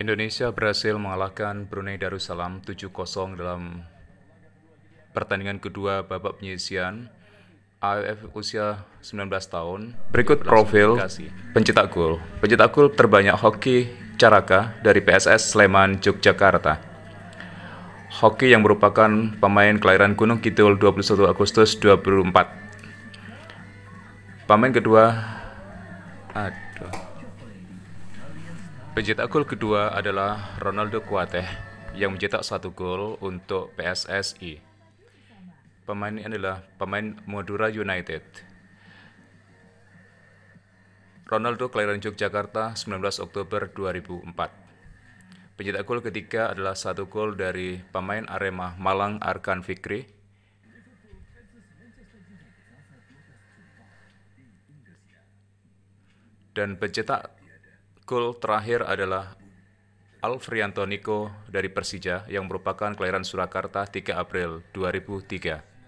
Indonesia berhasil mengalahkan Brunei Darussalam 7-0 dalam pertandingan kedua babak penyisian AFF usia 19 tahun. Berikut profil pencetak gol. Pencetak gol terbanyak Hoki Caraka dari PSS Sleman Yogyakarta. Hoki yang merupakan pemain kelahiran Gunung Kidul 21 Agustus 2004. Pemain kedua aduh Pencetak gol kedua adalah Ronaldo Kuateh yang mencetak satu gol untuk PSSI. Pemain ini adalah pemain Madura United. Ronaldo kelahiran Yogyakarta 19 Oktober 2004. Pencetak gol ketiga adalah satu gol dari pemain Arema Malang Arkan Fikri dan pencetak gol terakhir adalah Alfrianto Niko dari Persija yang merupakan kelahiran Surakarta 3 April 2003.